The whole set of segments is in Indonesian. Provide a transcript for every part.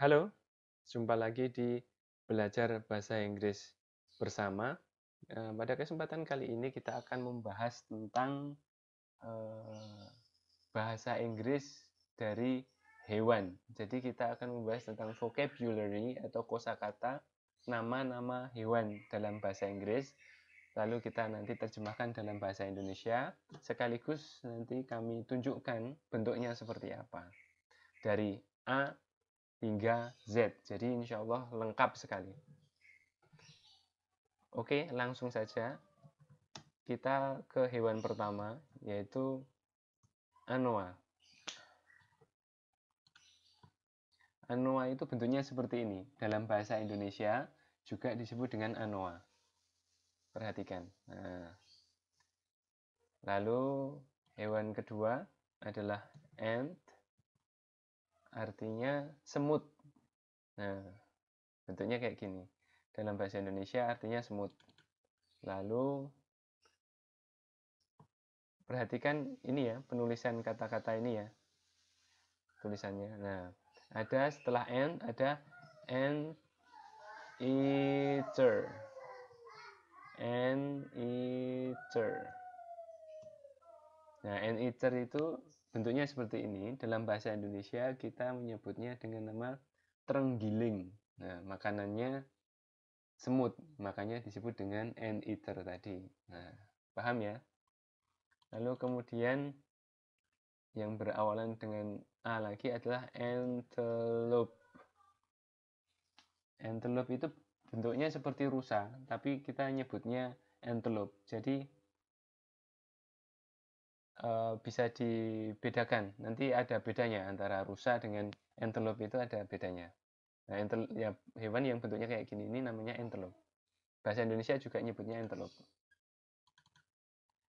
Halo, jumpa lagi di Belajar Bahasa Inggris Bersama. Eh, pada kesempatan kali ini kita akan membahas tentang eh, bahasa Inggris dari hewan. Jadi kita akan membahas tentang vocabulary atau kosakata nama-nama hewan dalam bahasa Inggris. Lalu kita nanti terjemahkan dalam bahasa Indonesia, sekaligus nanti kami tunjukkan bentuknya seperti apa. Dari A hingga Z. Jadi insya Allah lengkap sekali. Oke, langsung saja kita ke hewan pertama, yaitu anoa. Anoa itu bentuknya seperti ini. Dalam bahasa Indonesia juga disebut dengan anoa. Perhatikan. Nah. Lalu hewan kedua adalah ant artinya semut. Nah, bentuknya kayak gini. Dalam bahasa Indonesia artinya semut. Lalu perhatikan ini ya, penulisan kata-kata ini ya. Tulisannya. Nah, ada setelah n ada n eater. N eater. Nah, ant eater itu bentuknya seperti ini. Dalam bahasa Indonesia kita menyebutnya dengan nama terenggiling. Nah, makanannya semut, makanya disebut dengan ant eater tadi. Nah, paham ya? Lalu kemudian yang berawalan dengan A lagi adalah antelope. Antelope itu bentuknya seperti rusa, tapi kita nyebutnya antelope. Jadi Eh, bisa dibedakan. Nanti ada bedanya antara rusa dengan antelope itu ada bedanya. Nah, entel, ya, hewan yang bentuknya kayak gini ini namanya antelope. Bahasa Indonesia juga nyebutnya antelope.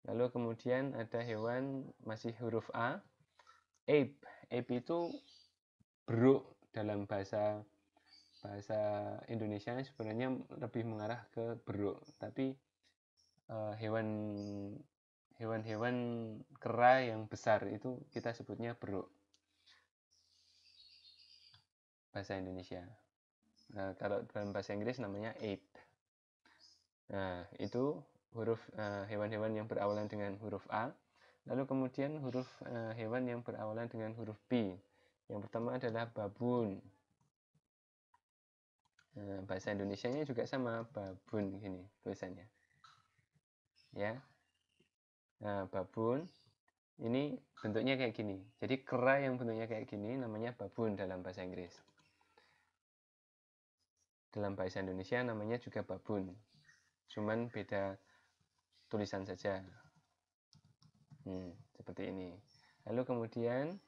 Lalu kemudian ada hewan masih huruf A, ape. Ape itu beruk dalam bahasa bahasa Indonesia sebenarnya lebih mengarah ke beruk, tapi eh, hewan hewan-hewan kera yang besar itu kita sebutnya beruk bahasa Indonesia nah kalau dalam bahasa Inggris namanya ape nah itu huruf eh, hewan-hewan uh, yang berawalan dengan huruf A lalu kemudian huruf uh, hewan yang berawalan dengan huruf B yang pertama adalah babun nah, Bahasa Indonesia-nya juga sama babun Ini tulisannya ya Nah, babun ini bentuknya kayak gini. Jadi kera yang bentuknya kayak gini namanya babun dalam bahasa Inggris. Dalam bahasa Indonesia namanya juga babun. Cuman beda tulisan saja. Hmm, seperti ini. Lalu kemudian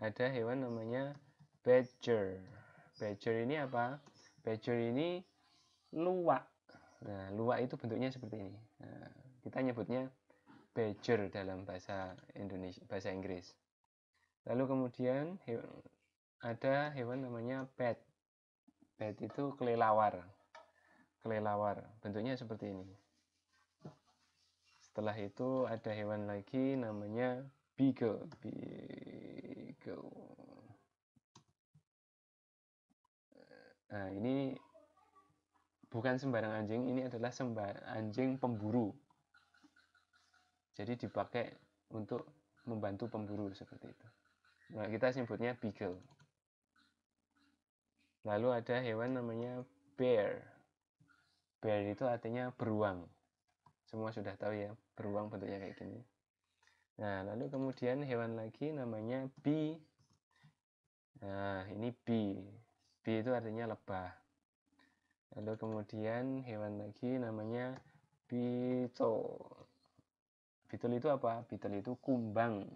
ada hewan namanya badger. Badger ini apa? Badger ini luwak. Nah, luwak itu bentuknya seperti ini. Nah, kita nyebutnya badger dalam bahasa Indonesia bahasa Inggris lalu kemudian hewan, ada hewan namanya bat bat itu kelelawar kelelawar bentuknya seperti ini setelah itu ada hewan lagi namanya beagle beagle nah ini bukan sembarang anjing ini adalah sembarang anjing pemburu jadi dipakai untuk membantu pemburu seperti itu nah kita sebutnya beagle lalu ada hewan namanya bear bear itu artinya beruang semua sudah tahu ya beruang bentuknya kayak gini nah lalu kemudian hewan lagi namanya bee nah ini bee bee itu artinya lebah lalu kemudian hewan lagi namanya beetle Beetle itu apa? Beetle itu kumbang.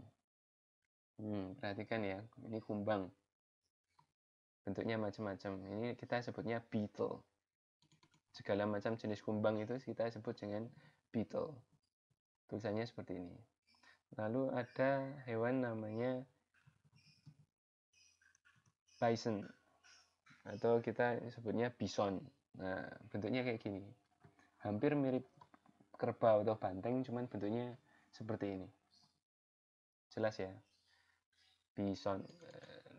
Hmm, perhatikan ya, ini kumbang. Bentuknya macam-macam. Ini kita sebutnya beetle. Segala macam jenis kumbang itu kita sebut dengan beetle. Tulisannya seperti ini. Lalu ada hewan namanya bison atau kita sebutnya bison. Nah, bentuknya kayak gini. Hampir mirip kerbau atau banteng, cuman bentuknya seperti ini. Jelas ya? Bison.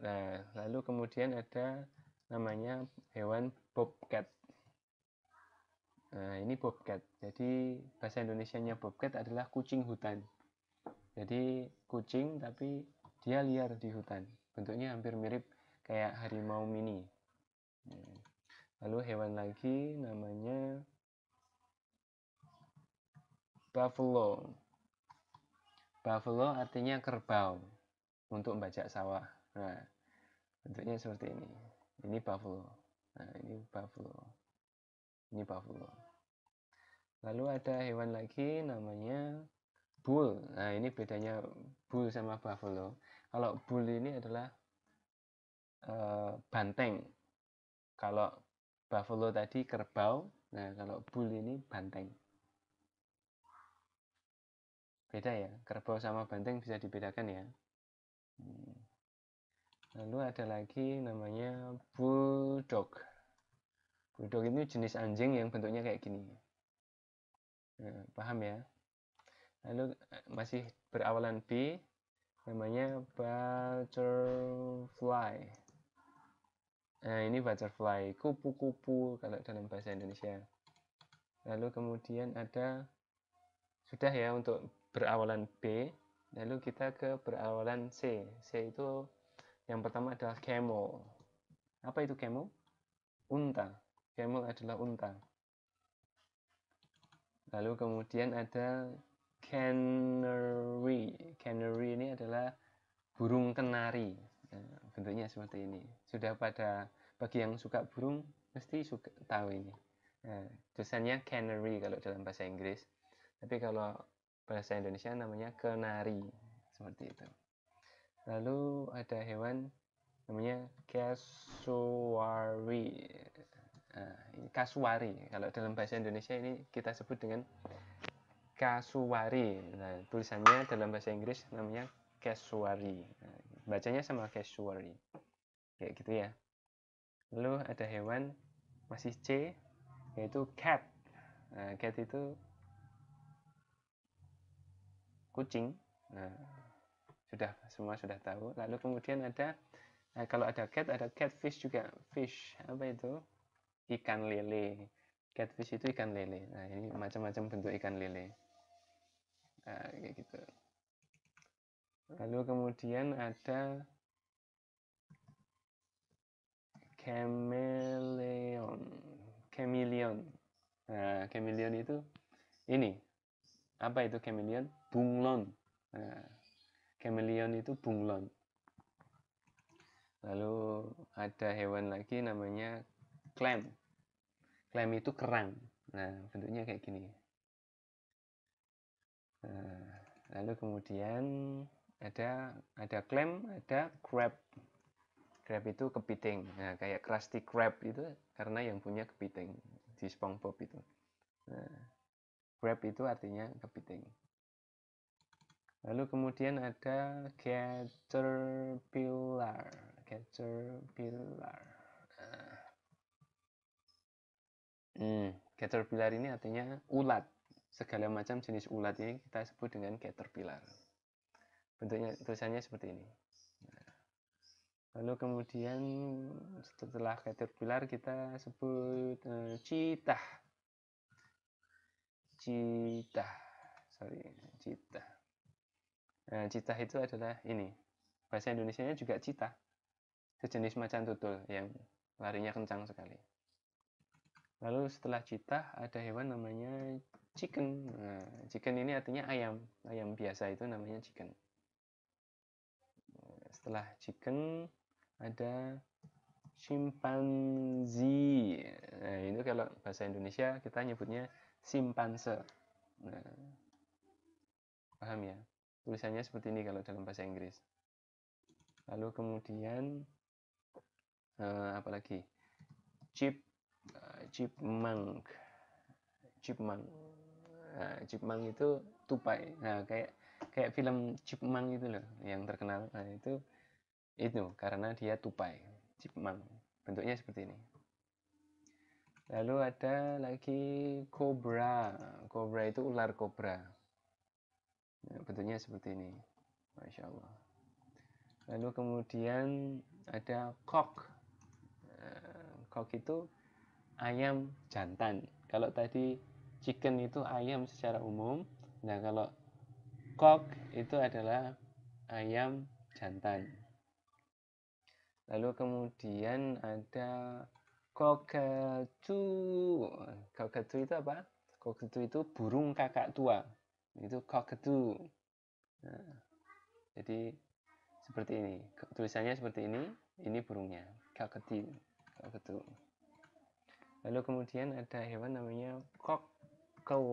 Nah, lalu kemudian ada namanya hewan bobcat. Nah, ini bobcat. Jadi bahasa Indonesia nya bobcat adalah kucing hutan. Jadi kucing tapi dia liar di hutan. Bentuknya hampir mirip kayak harimau mini. Lalu hewan lagi namanya buffalo. Buffalo artinya kerbau untuk membajak sawah. Nah, bentuknya seperti ini. Ini buffalo. Nah, ini buffalo. Ini buffalo. Lalu ada hewan lagi namanya bull. Nah, ini bedanya bull sama buffalo. Kalau bull ini adalah e, banteng. Kalau buffalo tadi kerbau, nah kalau bull ini banteng beda ya kerbau sama banteng bisa dibedakan ya hmm. lalu ada lagi namanya bulldog bulldog ini jenis anjing yang bentuknya kayak gini eh, paham ya lalu eh, masih berawalan B namanya butterfly nah ini butterfly kupu-kupu kalau dalam bahasa Indonesia lalu kemudian ada sudah ya untuk berawalan B lalu kita ke berawalan C C itu yang pertama adalah camel apa itu camel? unta camel adalah unta lalu kemudian ada canary canary ini adalah burung kenari nah, bentuknya seperti ini sudah pada bagi yang suka burung mesti suka tahu ini nah, tulisannya canary kalau dalam bahasa Inggris tapi kalau bahasa Indonesia namanya kenari seperti itu lalu ada hewan namanya kasuari nah, kasuari kalau dalam bahasa Indonesia ini kita sebut dengan kasuari nah, tulisannya dalam bahasa Inggris namanya kasuari nah, bacanya sama kasuari kayak gitu ya lalu ada hewan masih C yaitu cat nah, cat itu kucing. Nah, sudah semua sudah tahu. Lalu kemudian ada nah, kalau ada cat ada catfish juga. Fish apa itu? Ikan lele. Catfish itu ikan lele. Nah, ini macam-macam bentuk ikan lele. Nah, kayak gitu. Lalu kemudian ada chameleon. Chameleon. Nah, chameleon itu ini. Apa itu chameleon? bunglon. Nah, chameleon itu bunglon. Lalu ada hewan lagi namanya clam. Clam itu kerang. Nah, bentuknya kayak gini. Nah, lalu kemudian ada ada clam, ada crab. Crab itu kepiting. Nah, kayak crusty crab itu karena yang punya kepiting di SpongeBob itu. Nah, crab itu artinya kepiting. Lalu kemudian ada caterpillar, caterpillar. Nah. Hmm, caterpillar ini artinya ulat. Segala macam jenis ulat ini kita sebut dengan caterpillar. Bentuknya tulisannya seperti ini. Nah. Lalu kemudian setelah caterpillar kita sebut uh, eh, citah. Citah. Sorry, citah. Eh, cita itu adalah ini. Bahasa Indonesia-nya juga cita. Sejenis macan tutul yang larinya kencang sekali. Lalu setelah cita ada hewan namanya chicken. Nah, chicken ini artinya ayam. Ayam biasa itu namanya chicken. Eh, setelah chicken ada simpanzi. Nah, itu kalau bahasa Indonesia kita nyebutnya simpanse. Nah, paham ya? tulisannya seperti ini kalau dalam bahasa Inggris lalu kemudian eh, apa lagi? chip chip eh, chipmunk chipmunk chip nah, chipmunk itu tupai nah kayak kayak film chipmunk itu loh yang terkenal nah, itu itu karena dia tupai Chip chipmunk bentuknya seperti ini lalu ada lagi cobra, cobra itu ular kobra ya, bentuknya seperti ini Masya Allah lalu kemudian ada kok eh, kok itu ayam jantan kalau tadi chicken itu ayam secara umum nah kalau kok itu adalah ayam jantan lalu kemudian ada kokatu kokatu itu apa kokatu itu burung kakak tua itu cockatoo nah, jadi seperti ini tulisannya seperti ini ini burungnya cockatoo cockatoo lalu kemudian ada hewan namanya kokel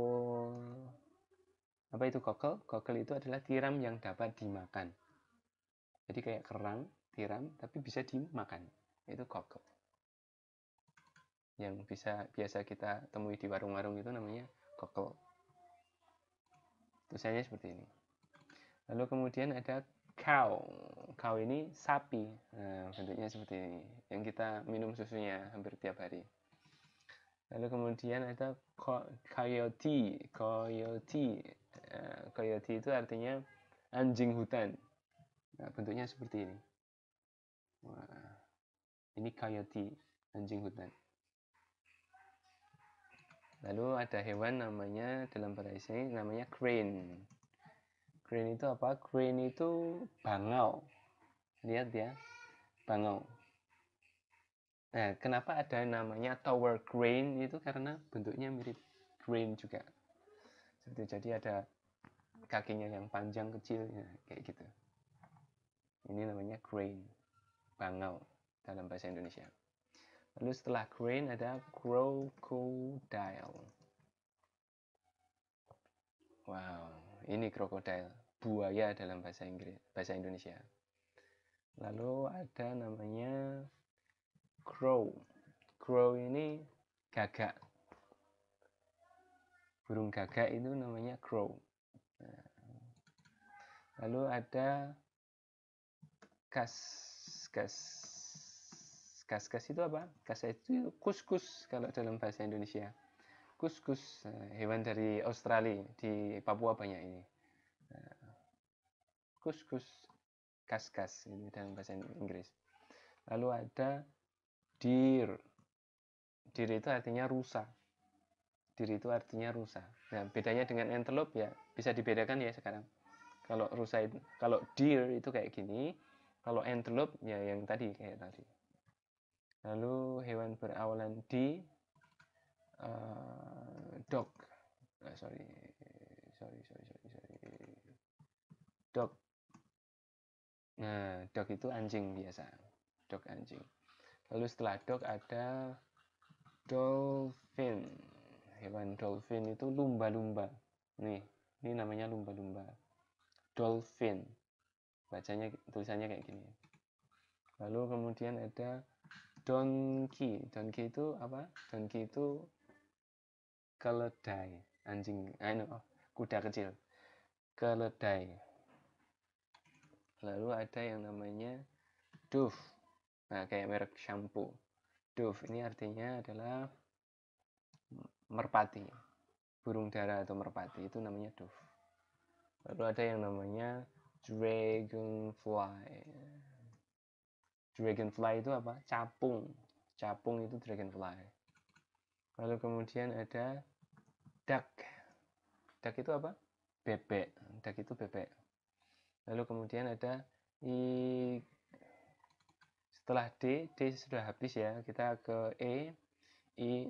apa itu kokel kokel itu adalah tiram yang dapat dimakan jadi kayak kerang tiram tapi bisa dimakan itu kokel yang bisa biasa kita temui di warung-warung itu namanya kokel tulisannya seperti ini lalu kemudian ada cow cow ini sapi nah, bentuknya seperti ini yang kita minum susunya hampir tiap hari lalu kemudian ada coyote coyote eh, coyote itu artinya anjing hutan nah, bentuknya seperti ini Wah. ini coyote anjing hutan Lalu ada hewan namanya dalam bahasa ini namanya crane. Crane itu apa? Crane itu bangau. Lihat ya, bangau. Nah, kenapa ada namanya tower crane itu karena bentuknya mirip crane juga. Seperti jadi ada kakinya yang panjang kecil ya, kayak gitu. Ini namanya crane, bangau dalam bahasa Indonesia. Lalu setelah grain ada crocodile. Wow, ini crocodile, buaya dalam bahasa Inggris, bahasa Indonesia. Lalu ada namanya crow. Crow ini gagak. Burung gagak itu namanya crow. Nah. Lalu ada kas kas Kaskas itu apa? Kaskas itu kuskus kalau dalam bahasa Indonesia. Kuskus eh, hewan dari Australia di Papua banyak ini. Eh, kuskus kaskas ini dalam bahasa Inggris. Lalu ada deer. Deer itu artinya rusa. Deer itu artinya rusa. Nah, bedanya dengan antelope ya bisa dibedakan ya sekarang. Kalau rusa itu, kalau deer itu kayak gini, kalau antelope ya yang tadi kayak tadi lalu hewan berawalan D uh, eh, dog uh, sorry sorry sorry sorry sorry dog nah dog itu anjing biasa dog anjing lalu setelah dog ada dolphin hewan dolphin itu lumba-lumba nih ini namanya lumba-lumba dolphin bacanya tulisannya kayak gini lalu kemudian ada donkey donkey itu apa donkey itu keledai anjing know. Eh, oh, kuda kecil keledai lalu ada yang namanya Dove nah kayak merek shampoo Dove ini artinya adalah merpati burung dara atau merpati itu namanya Dove lalu ada yang namanya dragonfly dragonfly itu apa capung capung itu dragonfly lalu kemudian ada duck duck itu apa bebek duck itu bebek lalu kemudian ada i setelah d d sudah habis ya kita ke e i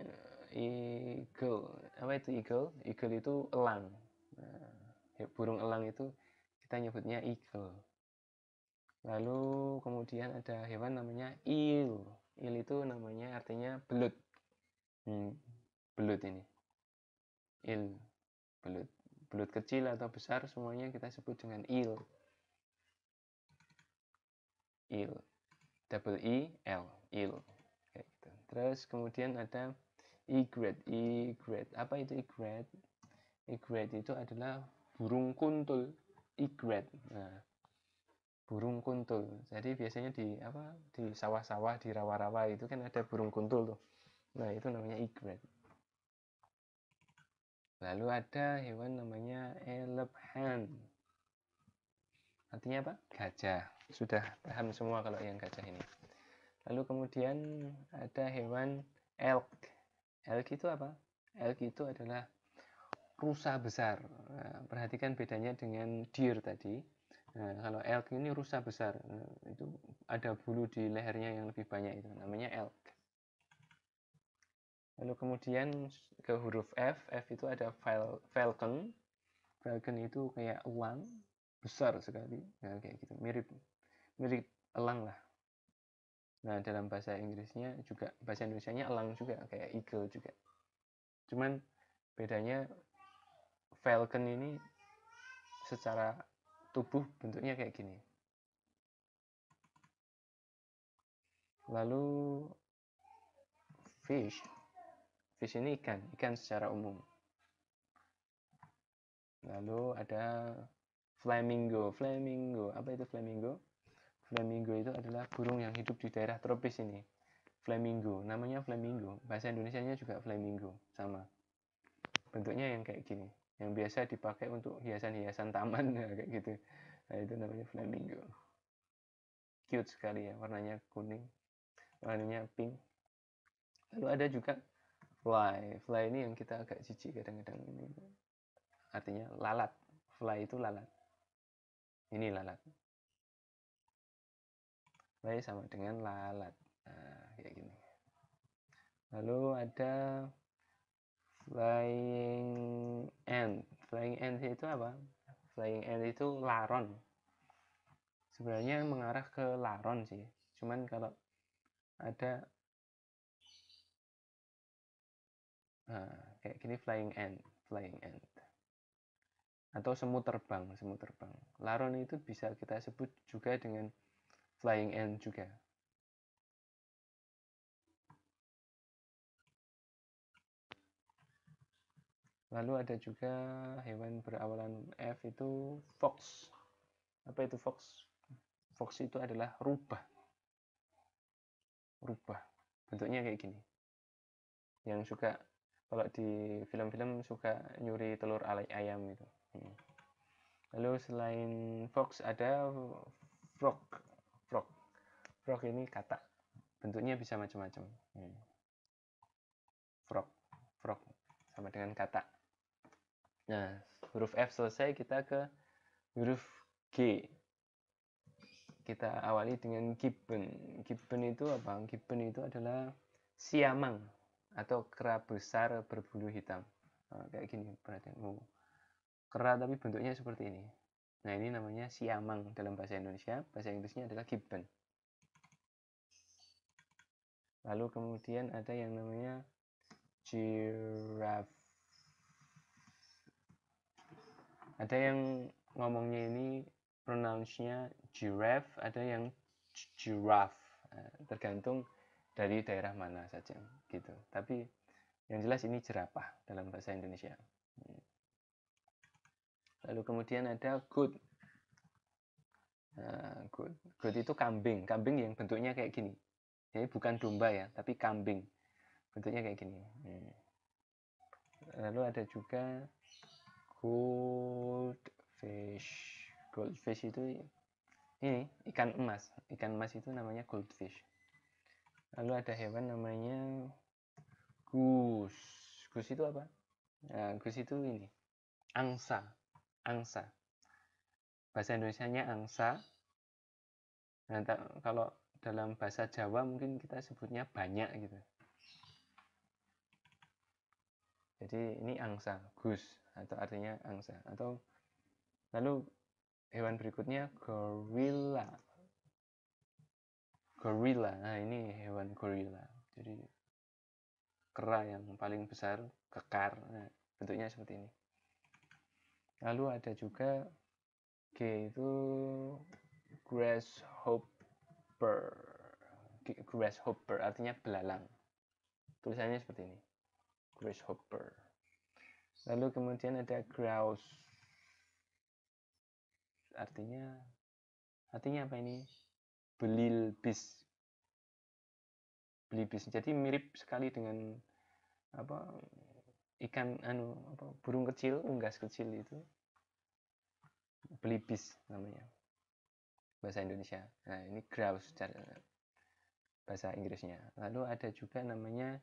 eagle apa itu eagle eagle itu elang nah, burung elang itu kita nyebutnya eagle lalu kemudian ada hewan namanya il il itu namanya artinya belut hmm, belut ini il belut belut kecil atau besar semuanya kita sebut dengan il il double e l il kayak gitu. terus kemudian ada egret egret apa itu egret egret itu adalah burung kuntul egret nah burung kuntul. Jadi biasanya di apa di sawah-sawah di rawa-rawa itu kan ada burung kuntul tuh. Nah itu namanya egret. Lalu ada hewan namanya elephant. Artinya apa? Gajah. Sudah paham semua kalau yang gajah ini. Lalu kemudian ada hewan elk. Elk itu apa? Elk itu adalah rusa besar. Nah, perhatikan bedanya dengan deer tadi Nah, kalau elk ini rusa besar, nah, itu ada bulu di lehernya yang lebih banyak itu namanya elk. Lalu kemudian ke huruf F, F itu ada falcon. Falcon itu kayak elang besar sekali, nah, kayak gitu, mirip mirip elang lah. Nah, dalam bahasa Inggrisnya juga bahasa Indonesianya elang juga kayak eagle juga. Cuman bedanya falcon ini secara tubuh bentuknya kayak gini. Lalu fish. Fish ini ikan, ikan secara umum. Lalu ada flamingo. Flamingo, apa itu flamingo? Flamingo itu adalah burung yang hidup di daerah tropis ini. Flamingo, namanya flamingo. Bahasa Indonesia juga flamingo, sama. Bentuknya yang kayak gini yang biasa dipakai untuk hiasan-hiasan taman ya, kayak gitu. Nah, itu namanya flamingo. Cute sekali ya, warnanya kuning, warnanya pink. Lalu ada juga fly. Fly ini yang kita agak jijik kadang-kadang ini. Artinya lalat. Fly itu lalat. Ini lalat. Fly sama dengan lalat. Nah, kayak gini. Lalu ada flying ant flying ant itu apa flying ant itu laron sebenarnya mengarah ke laron sih cuman kalau ada nah, kayak gini flying ant flying ant atau semut terbang semut terbang laron itu bisa kita sebut juga dengan flying ant juga Lalu ada juga hewan berawalan F itu fox. Apa itu fox? Fox itu adalah rubah. Rubah. Bentuknya kayak gini. Yang suka kalau di film-film suka nyuri telur alay ayam itu hmm. Lalu selain fox ada frog. Frog. Frog ini katak. Bentuknya bisa macam-macam. Hmm. Frog. Frog sama dengan katak. Nah, huruf F selesai, kita ke huruf G. Kita awali dengan gibbon. Gibbon itu apa? Gibbon itu adalah siamang atau kera besar berbulu hitam. Nah, kayak gini, perhatian. Oh. Kera tapi bentuknya seperti ini. Nah, ini namanya siamang dalam bahasa Indonesia. Bahasa Inggrisnya adalah gibbon. Lalu kemudian ada yang namanya giraffe ada yang ngomongnya ini pronounce-nya giraffe ada yang giraffe eh, tergantung dari daerah mana saja gitu tapi yang jelas ini jerapah dalam bahasa Indonesia hmm. lalu kemudian ada good uh, eh, good good itu kambing kambing yang bentuknya kayak gini jadi bukan domba ya tapi kambing bentuknya kayak gini hmm. lalu ada juga goldfish goldfish itu ini ikan emas ikan emas itu namanya goldfish lalu ada hewan namanya goose, goose itu apa nah, goose itu ini angsa angsa bahasa Indonesia nya angsa nah, kalau dalam bahasa Jawa mungkin kita sebutnya banyak gitu jadi ini angsa goose atau artinya angsa atau lalu hewan berikutnya gorilla gorilla nah ini hewan gorilla jadi kera yang paling besar kekar nah, bentuknya seperti ini lalu ada juga G itu grasshopper grasshopper artinya belalang tulisannya seperti ini grasshopper lalu kemudian ada grouse artinya artinya apa ini belil bis belil bis, jadi mirip sekali dengan apa ikan anu apa burung kecil unggas kecil itu belibis namanya bahasa Indonesia nah ini grouse cara bahasa Inggrisnya lalu ada juga namanya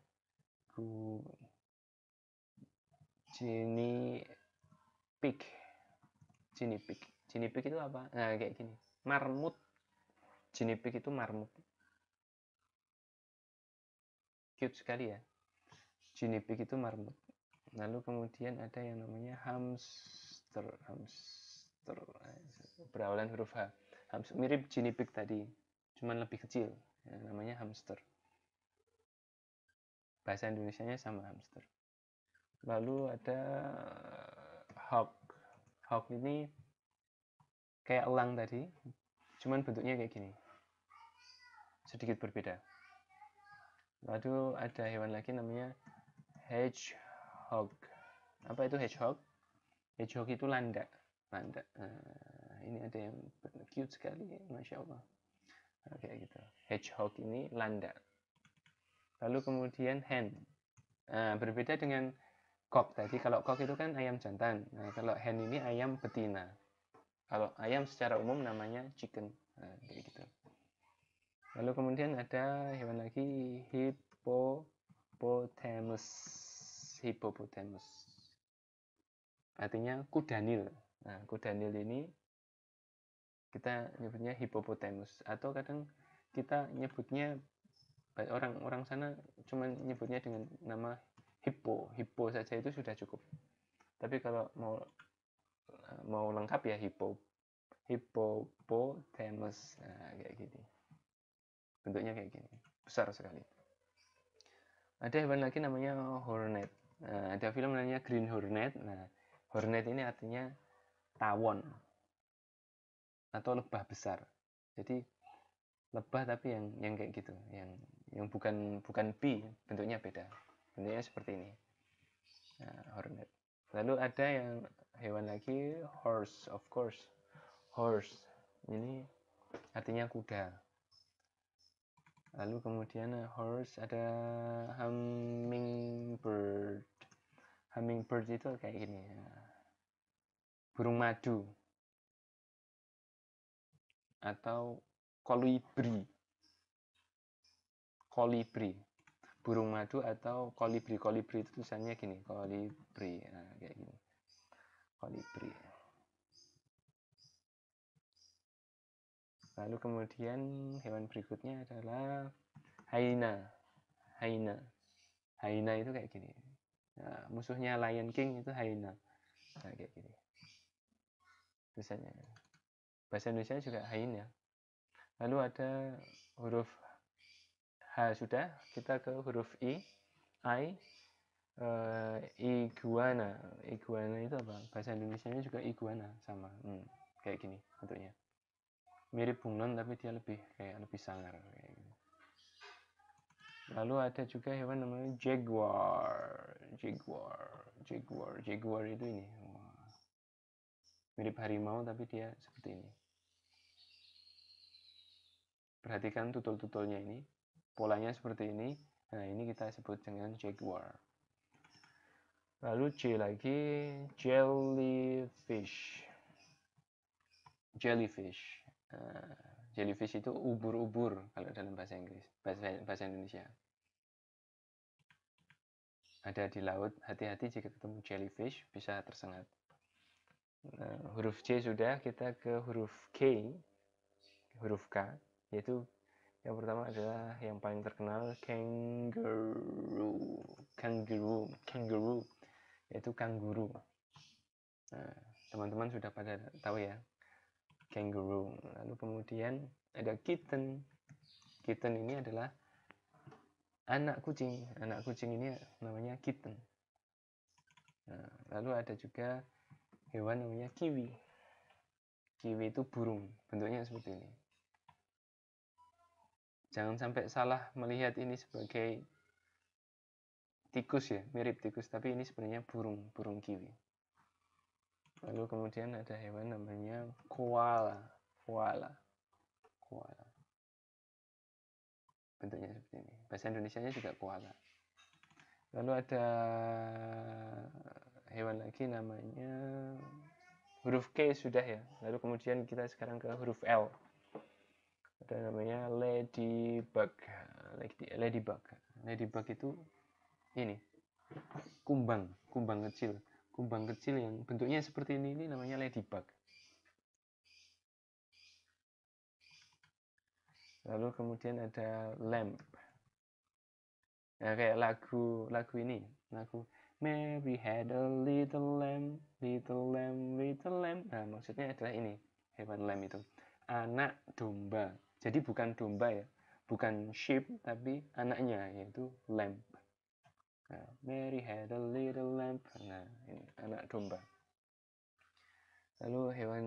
Gini pig. Gini pig. Gini pig itu apa? Nah, kayak gini. Marmut. Gini pig itu marmut. Cute sekali ya. Gini pig itu marmut. Lalu kemudian ada yang namanya hamster. Hamster. Berawalan huruf H. Hamster mirip gini pig tadi, cuman lebih kecil. Ya, namanya hamster bahasa Indonesia-nya sama hamster lalu ada hawk hawk ini kayak elang tadi cuman bentuknya kayak gini sedikit berbeda lalu ada hewan lagi namanya hedgehog apa itu hedgehog hedgehog itu landak landak nah, ini ada yang cute sekali masya allah oke nah, gitu hedgehog ini landak lalu kemudian hen nah, berbeda dengan kok. Tadi kalau kok itu kan ayam jantan. Nah, kalau hen ini ayam betina. Kalau ayam secara umum namanya chicken. Nah, gitu. Lalu kemudian ada hewan lagi hippopotamus. Hippopotamus. Artinya kudanil Nah, kudanil ini kita nyebutnya hippopotamus atau kadang kita nyebutnya orang-orang sana cuma nyebutnya dengan nama hippo hippo saja itu sudah cukup tapi kalau mau eh, mau lengkap ya hipo hippopotamus nah, kayak gini bentuknya kayak gini besar sekali ada hewan lagi namanya hornet nah, ada film namanya green hornet nah hornet ini artinya tawon atau lebah besar jadi lebah tapi yang yang kayak gitu yang yang bukan bukan pi bentuknya beda bentuknya seperti ini nah, hornet lalu ada yang hewan lagi horse of course horse ini artinya kuda lalu kemudian eh, horse ada hummingbird hummingbird itu kayak gini ya. burung madu atau kolibri kolibri burung madu atau kolibri kolibri itu tulisannya gini kolibri nah, kayak gini kolibri lalu kemudian hewan berikutnya adalah hyena hyena hyena itu kayak gini nah, musuhnya lion king itu hyena nah, kayak gini tulisannya bahasa Indonesia juga hyena lalu ada huruf H sudah, kita ke huruf I. I uh, iguana. Iguana itu apa? Bahasa Indonesia-nya juga iguana sama. Hmm, kayak gini bentuknya. Mirip bunglon tapi dia lebih kayak lebih sangar kayak gini. Lalu ada juga hewan namanya jaguar. Jaguar, jaguar, jaguar itu ini. Mirip harimau tapi dia seperti ini. Perhatikan tutul-tutulnya ini polanya seperti ini nah ini kita sebut dengan jaguar lalu J lagi jellyfish jellyfish uh, jellyfish itu ubur-ubur kalau dalam bahasa Inggris bahasa, bahasa Indonesia ada di laut hati-hati jika ketemu jellyfish bisa tersengat nah, huruf C sudah kita ke huruf K huruf K yaitu yang pertama adalah yang paling terkenal kangaroo, kangaroo, kangaroo, yaitu kangguru. Nah, teman-teman sudah pada tahu ya, kangguru Lalu kemudian ada kitten. Kitten ini adalah anak kucing. Anak kucing ini namanya kitten. Nah, lalu ada juga hewan namanya kiwi. Kiwi itu burung, bentuknya seperti ini jangan sampai salah melihat ini sebagai tikus ya, mirip tikus, tapi ini sebenarnya burung, burung kiwi. Lalu kemudian ada hewan namanya koala, koala, koala. Bentuknya seperti ini. Bahasa Indonesia-nya juga koala. Lalu ada hewan lagi namanya huruf K sudah ya. Lalu kemudian kita sekarang ke huruf L ada namanya ladybug ladybug ladybug itu ini kumbang kumbang kecil kumbang kecil yang bentuknya seperti ini ini namanya ladybug lalu kemudian ada lamp nah, kayak lagu lagu ini lagu Mary had a little lamb little lamb little lamb nah maksudnya adalah ini hewan lamb itu anak domba jadi bukan domba ya, bukan sheep tapi anaknya yaitu lamb. Nah, Mary had a little lamb. Nah, ini anak domba. Lalu hewan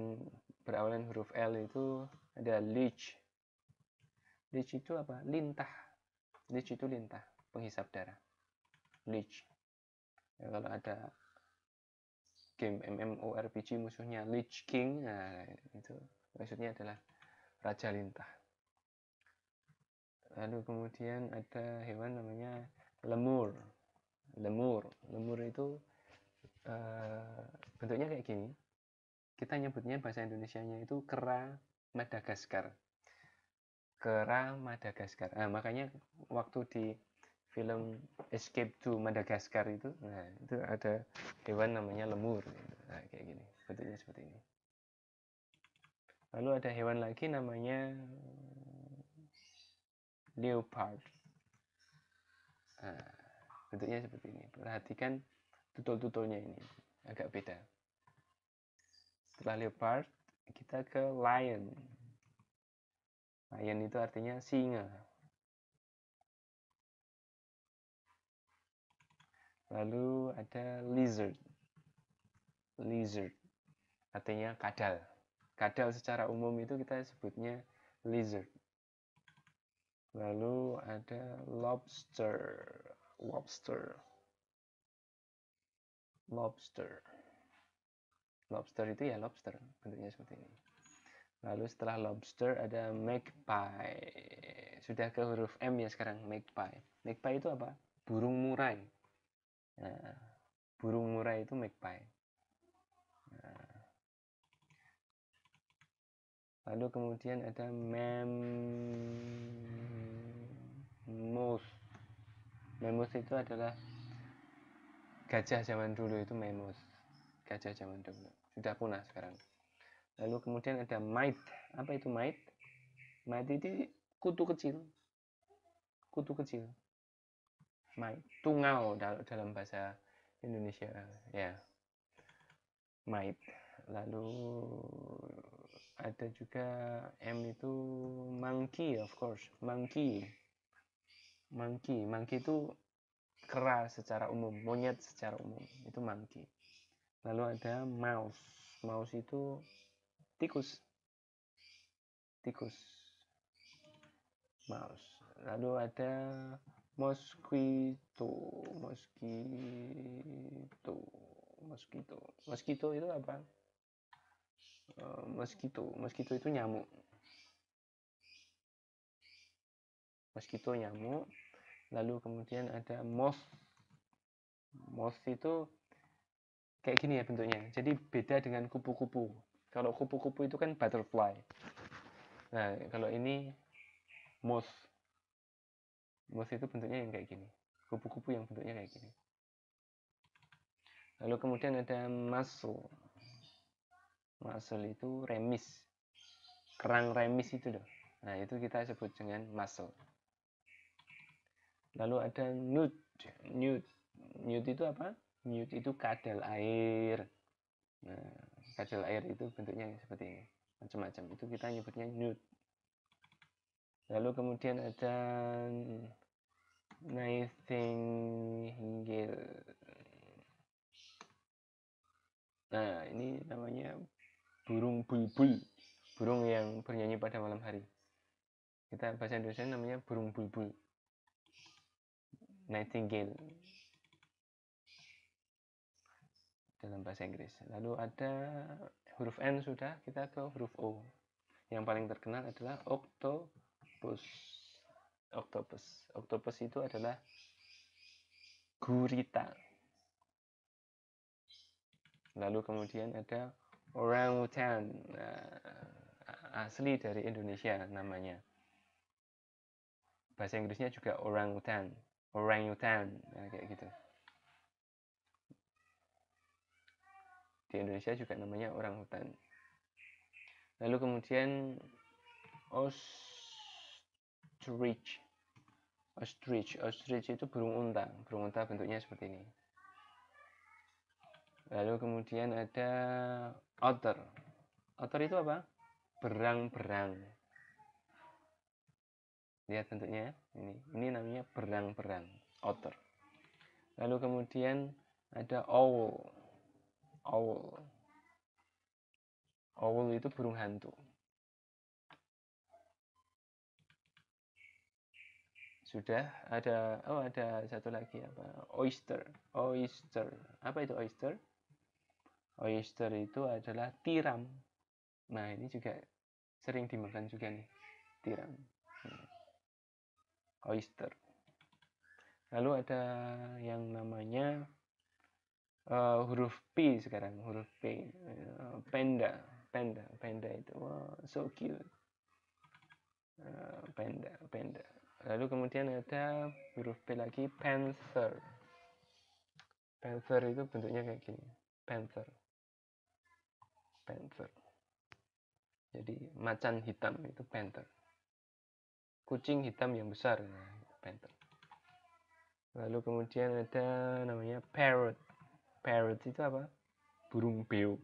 berawalan huruf L itu ada leech. Leech itu apa? Lintah. Leech itu lintah, penghisap darah. Leech. Ya, kalau ada game MMORPG musuhnya Leech King, nah itu maksudnya adalah Raja Lintah lalu kemudian ada hewan namanya lemur lemur lemur itu uh, bentuknya kayak gini kita nyebutnya bahasa Indonesia-nya itu kera Madagaskar kera Madagaskar nah, makanya waktu di film Escape to Madagaskar itu nah itu ada hewan namanya lemur nah, kayak gini bentuknya seperti ini lalu ada hewan lagi namanya leopard nah, bentuknya seperti ini perhatikan tutul-tutulnya ini agak beda setelah leopard kita ke lion lion itu artinya singa lalu ada lizard lizard artinya kadal kadal secara umum itu kita sebutnya lizard lalu ada lobster lobster lobster lobster itu ya lobster bentuknya seperti ini lalu setelah lobster ada magpie sudah ke huruf M ya sekarang magpie magpie itu apa burung murai nah, burung murai itu magpie nah. lalu kemudian ada mem memus memus itu adalah gajah zaman dulu itu memus gajah zaman dulu sudah punah sekarang lalu kemudian ada maid apa itu maid maid itu kutu kecil kutu kecil maid tungau dalam bahasa Indonesia ya maid lalu ada juga M itu monkey of course monkey mangki mangki itu kera secara umum monyet secara umum itu mangki lalu ada mouse mouse itu tikus tikus mouse lalu ada mosquito mosquito mosquito mosquito itu apa eh, mosquito mosquito itu nyamuk mosquito nyamuk lalu kemudian ada moth moth itu kayak gini ya bentuknya jadi beda dengan kupu-kupu kalau kupu-kupu itu kan butterfly nah kalau ini moth moth itu bentuknya yang kayak gini kupu-kupu yang bentuknya kayak gini lalu kemudian ada masul masul itu remis kerang remis itu loh nah itu kita sebut dengan masul lalu ada nude nude nude itu apa nude itu kadal air nah kadal air itu bentuknya seperti ini macam-macam itu kita nyebutnya nude lalu kemudian ada nightingale nah ini namanya burung bulbul burung yang bernyanyi pada malam hari kita bahasa Indonesia namanya burung bulbul nightingale dalam bahasa Inggris. Lalu ada huruf N sudah, kita ke huruf O. Yang paling terkenal adalah octopus. Octopus. Octopus itu adalah gurita. Lalu kemudian ada orangutan. Nah, asli dari Indonesia namanya. Bahasa Inggrisnya juga orangutan orangutan ya, kayak gitu di Indonesia juga namanya orang hutan lalu kemudian ostrich ostrich ostrich itu burung unta burung unta bentuknya seperti ini lalu kemudian ada otter otter itu apa berang-berang lihat bentuknya ya. ini ini namanya berang-berang otter lalu kemudian ada owl owl owl itu burung hantu sudah ada oh ada satu lagi apa oyster oyster apa itu oyster oyster itu adalah tiram nah ini juga sering dimakan juga nih tiram hmm oyster lalu ada yang namanya uh, huruf P sekarang huruf P uh, panda panda panda itu wow, so cute uh, panda panda lalu kemudian ada huruf P lagi panther panther itu bentuknya kayak gini panther panther jadi macan hitam itu panther kucing hitam yang besar nah, panther lalu kemudian ada namanya parrot parrot itu apa burung beo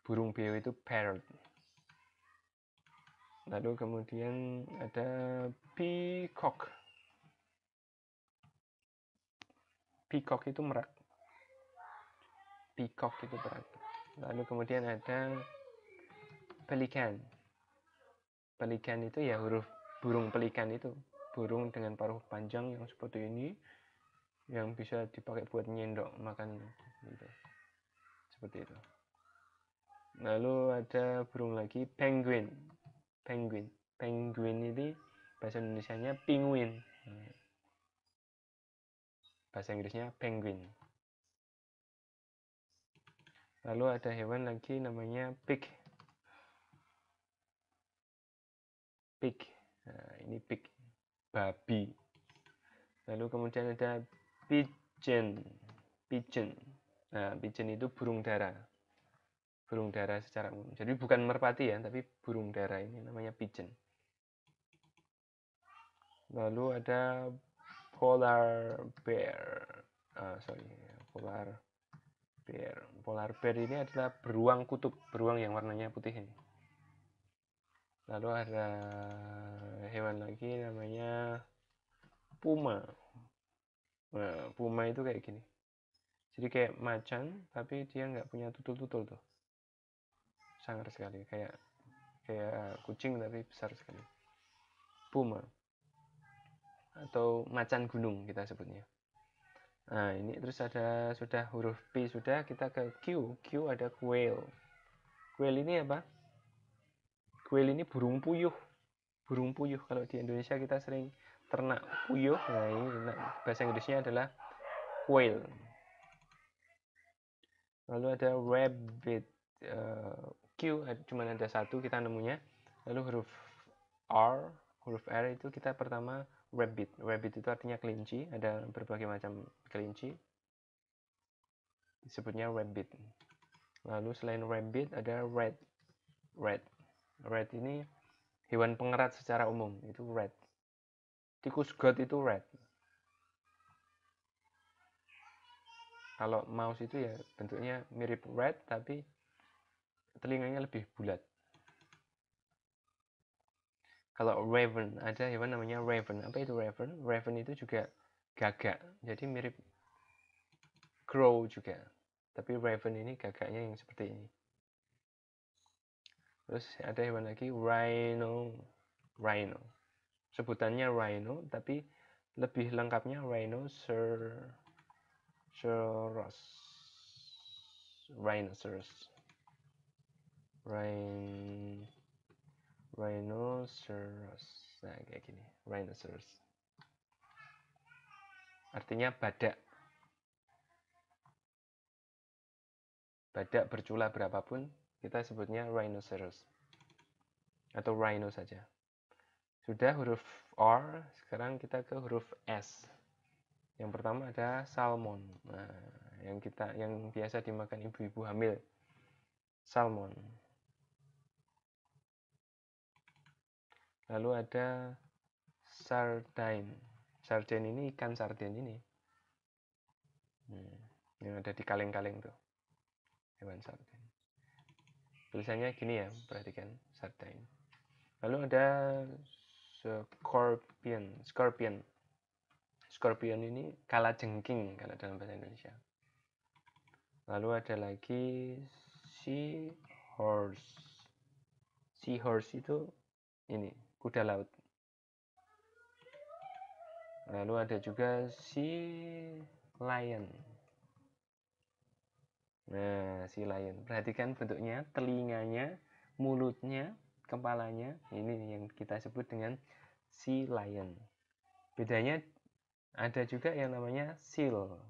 burung beo itu parrot lalu kemudian ada peacock peacock itu merak peacock itu merak lalu kemudian ada pelikan pelikan itu ya huruf burung pelikan itu burung dengan paruh panjang yang seperti ini yang bisa dipakai buat nyendok makan gitu. seperti itu lalu ada burung lagi penguin penguin penguin ini bahasa Indonesia-nya penguin bahasa Inggrisnya penguin lalu ada hewan lagi namanya pig pig nah, ini pig babi lalu kemudian ada pigeon pigeon nah pigeon itu burung dara burung dara secara umum jadi bukan merpati ya tapi burung dara ini namanya pigeon lalu ada polar bear ah, sorry polar bear polar bear ini adalah beruang kutub beruang yang warnanya putih ini lalu ada hewan lagi namanya puma nah, puma itu kayak gini jadi kayak macan tapi dia nggak punya tutul-tutul tuh sangar sekali kayak kayak kucing tapi besar sekali puma atau macan gunung kita sebutnya nah ini terus ada sudah huruf P sudah kita ke Q Q ada quail quail ini apa kuil ini burung puyuh burung puyuh kalau di Indonesia kita sering ternak puyuh nah ini bahasa Inggrisnya adalah quail lalu ada rabbit eh, Q cuma ada satu kita nemunya lalu huruf R huruf R itu kita pertama rabbit rabbit itu artinya kelinci ada berbagai macam kelinci disebutnya rabbit lalu selain rabbit ada red red Red ini hewan pengerat secara umum itu red. tikus god itu red. kalau mouse itu ya bentuknya mirip red tapi telinganya lebih bulat kalau raven ada hewan namanya raven apa itu raven raven itu juga gagak jadi mirip crow juga tapi raven ini gagaknya yang seperti ini terus ada hewan lagi rhino rhino sebutannya rhino tapi lebih lengkapnya rhinoceros rhinoceros rhin rhinoceros nah kayak gini rhinoceros artinya badak badak bercula berapapun kita sebutnya rhinoceros atau rhino saja sudah huruf R sekarang kita ke huruf S yang pertama ada salmon nah, yang kita yang biasa dimakan ibu-ibu hamil salmon lalu ada sardine sardine ini ikan sardine ini hmm, yang ada di kaleng-kaleng tuh hewan sardine tulisannya gini ya perhatikan sardine lalu ada scorpion scorpion scorpion ini kala jengking kalau dalam bahasa Indonesia lalu ada lagi seahorse seahorse itu ini kuda laut lalu ada juga sea lion Nah, si lion. Perhatikan bentuknya, telinganya, mulutnya, kepalanya. Ini yang kita sebut dengan si lion. Bedanya ada juga yang namanya seal.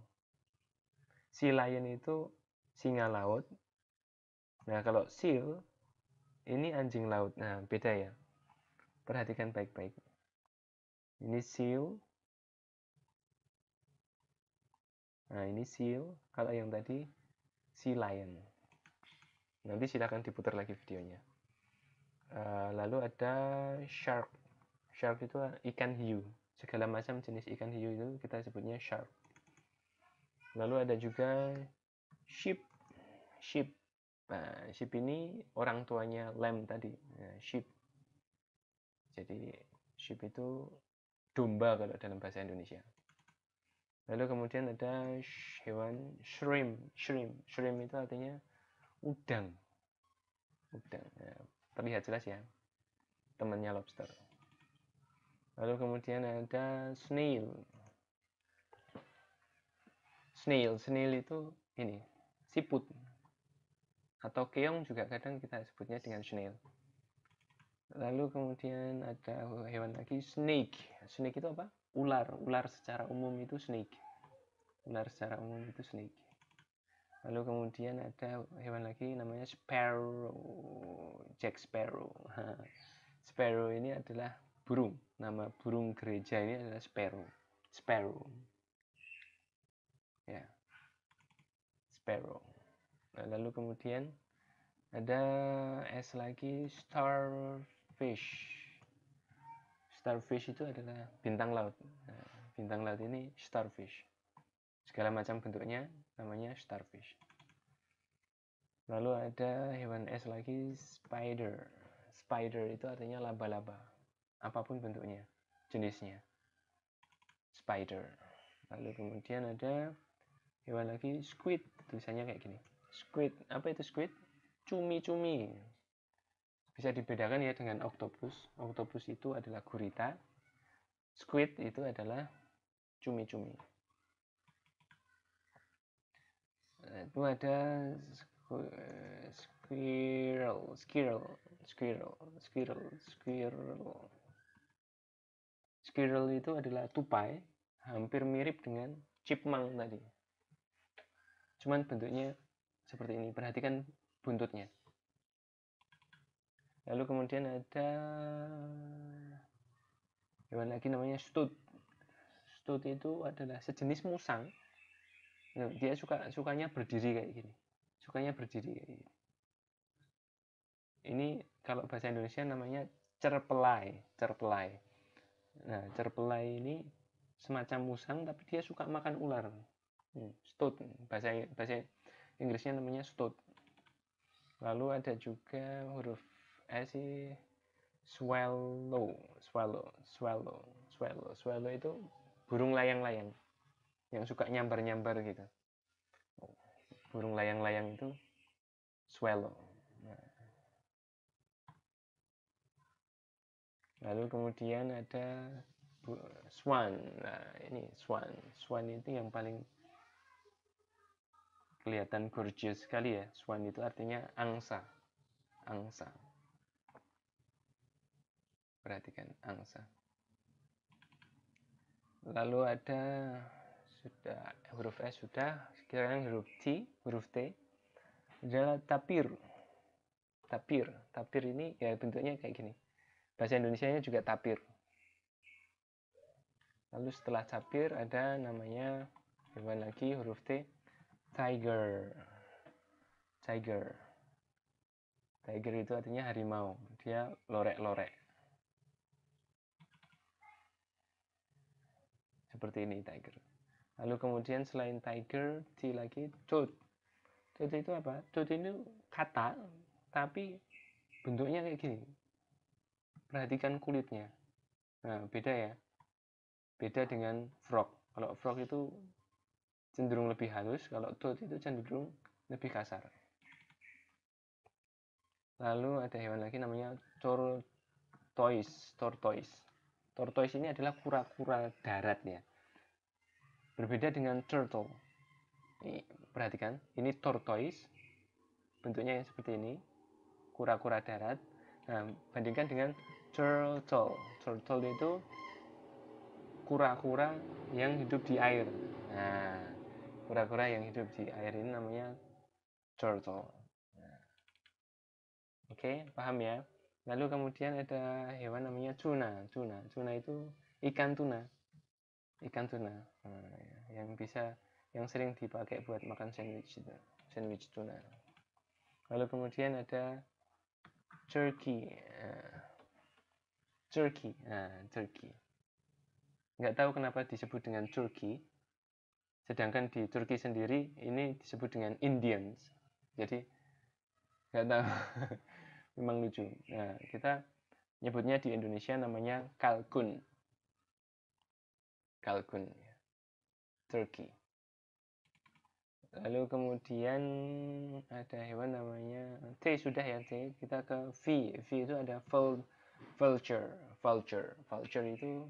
Si lion itu singa laut. Nah, kalau seal ini anjing laut. Nah, beda ya. Perhatikan baik-baik. Ini seal. Nah, ini seal. Kalau yang tadi Si lion nanti silahkan diputar lagi videonya uh, lalu ada shark shark itu ikan hiu segala macam jenis ikan hiu itu kita sebutnya shark lalu ada juga sheep sheep nah, sheep ini orang tuanya lamb tadi nah, sheep jadi sheep itu domba kalau dalam bahasa Indonesia Lalu kemudian ada hewan shrimp. Shrimp, shrimp itu artinya udang. Udang. Ya, terlihat jelas ya. Temannya lobster. Lalu kemudian ada snail. Snail, snail itu ini, siput. Atau keong juga kadang kita sebutnya dengan snail. Lalu kemudian ada hewan lagi snake. Snake itu apa? ular ular secara umum itu snake ular secara umum itu snake lalu kemudian ada hewan lagi namanya sparrow jack sparrow sparrow ini adalah burung nama burung gereja ini adalah sparrow sparrow ya sparrow nah, lalu kemudian ada es lagi starfish starfish itu adalah bintang laut nah, bintang laut ini starfish segala macam bentuknya namanya starfish lalu ada hewan es lagi spider spider itu artinya laba-laba apapun bentuknya jenisnya spider lalu kemudian ada hewan lagi squid tulisannya kayak gini squid apa itu squid cumi-cumi bisa dibedakan ya dengan octopus. Octopus itu adalah gurita, squid itu adalah cumi-cumi. Nah, itu ada squirrel, squirrel, squirrel, squirrel, squirrel. Squirrel itu adalah tupai, hampir mirip dengan chipmunk tadi. Cuman bentuknya seperti ini. Perhatikan buntutnya lalu kemudian ada hewan lagi namanya stud. Stud itu adalah sejenis musang dia suka sukanya berdiri kayak gini sukanya berdiri kayak gini ini kalau bahasa Indonesia namanya cerpelai cerpelai nah cerpelai ini semacam musang tapi dia suka makan ular hmm, stut bahasa bahasa Inggrisnya namanya stud. lalu ada juga huruf eh si swallow swallow swallow swallow swallow itu burung layang-layang yang suka nyambar-nyambar gitu burung layang-layang itu swallow nah. lalu kemudian ada swan nah ini swan swan itu yang paling kelihatan gorgeous sekali ya swan itu artinya angsa angsa perhatikan angsa lalu ada sudah huruf S sudah sekarang huruf T huruf T adalah tapir tapir tapir ini ya bentuknya kayak gini bahasa Indonesia nya juga tapir lalu setelah tapir ada namanya hewan lagi huruf T tiger tiger tiger itu artinya harimau dia lorek-lorek seperti ini tiger lalu kemudian selain tiger T lagi toad toad itu apa toad ini kata tapi bentuknya kayak gini perhatikan kulitnya nah beda ya beda dengan frog kalau frog itu cenderung lebih halus kalau toad itu cenderung lebih kasar lalu ada hewan lagi namanya tortoise tortoise Tortoise ini adalah kura-kura darat ya. Berbeda dengan turtle. Ini, perhatikan, ini tortoise. Bentuknya yang seperti ini. Kura-kura darat. Nah, bandingkan dengan turtle. Turtle itu kura-kura yang hidup di air. Nah, kura-kura yang hidup di air ini namanya turtle. Nah. Oke, okay, paham ya? Lalu kemudian ada hewan namanya tuna. Tuna, tuna itu ikan tuna. Ikan tuna. Nah, ya, yang bisa yang sering dipakai buat makan sandwich itu. Sandwich tuna. Lalu kemudian ada turkey. Eh, turkey. Nah, turkey. Nggak tahu kenapa disebut dengan turkey. Sedangkan di Turki sendiri ini disebut dengan Indians. Jadi nggak tahu memang lucu nah kita nyebutnya di Indonesia namanya kalkun kalkun ya. Turkey lalu kemudian ada hewan namanya T sudah ya T kita ke V V itu ada vul vulture vulture vulture itu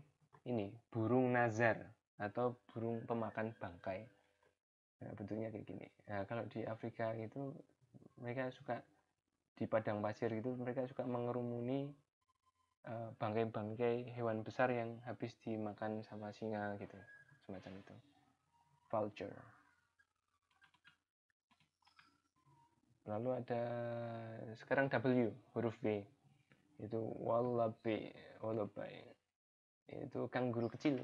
ini burung nazar atau burung pemakan bangkai nah, bentuknya kayak gini nah, kalau di Afrika itu mereka suka di padang pasir itu mereka suka mengerumuni eh, bangkai-bangkai hewan besar yang habis dimakan sama singa gitu semacam itu vulture lalu ada sekarang W huruf B itu wallaby wallaby itu kanguru kecil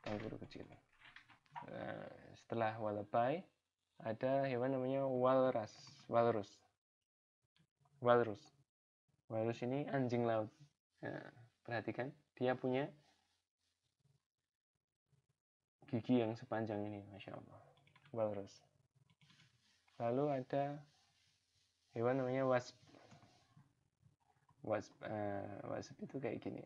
kanguru kecil nah, setelah wallaby ada hewan namanya walrus walrus walrus. Walrus ini anjing laut. Nah, perhatikan, dia punya gigi yang sepanjang ini, masya Allah. Walrus. Lalu ada hewan namanya wasp. Wasp, uh, wasp itu kayak gini.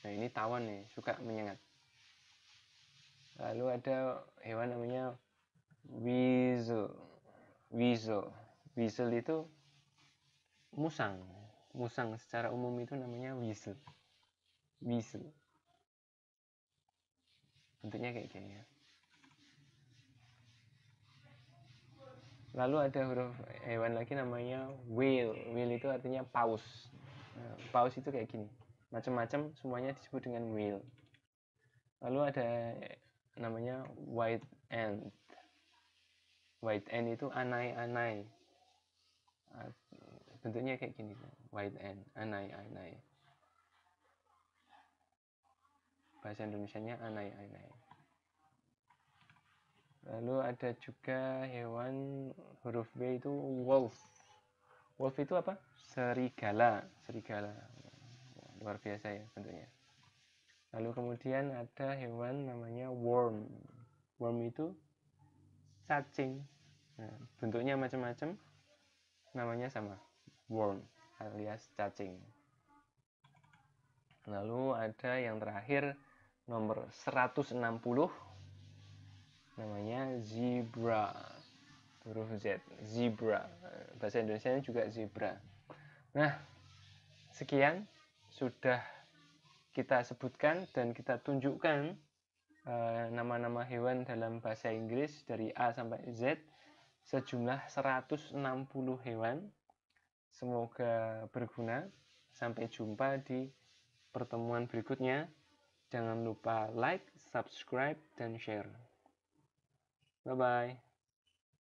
Nah ini tawon nih, suka menyengat. Lalu ada hewan namanya weasel weasel weasel itu musang musang secara umum itu namanya weasel weasel bentuknya kayak gini ya. lalu ada huruf hewan lagi namanya whale whale itu artinya paus nah, paus itu kayak gini macam-macam semuanya disebut dengan whale lalu ada namanya white ant white end itu anai anai ah, bentuknya kayak gini white end anai anai bahasa Indonesia nya anai anai lalu ada juga hewan huruf B itu wolf wolf itu apa serigala serigala luar biasa ya bentuknya lalu kemudian ada hewan namanya worm worm itu cacing nah, bentuknya macam-macam namanya sama worm alias cacing lalu ada yang terakhir nomor 160 namanya zebra huruf Z zebra bahasa Indonesia juga zebra nah sekian sudah kita sebutkan dan kita tunjukkan Eh, nama-nama hewan dalam bahasa Inggris dari A sampai Z sejumlah 160 hewan. Semoga berguna. Sampai jumpa di pertemuan berikutnya. Jangan lupa like, subscribe, dan share. Bye-bye.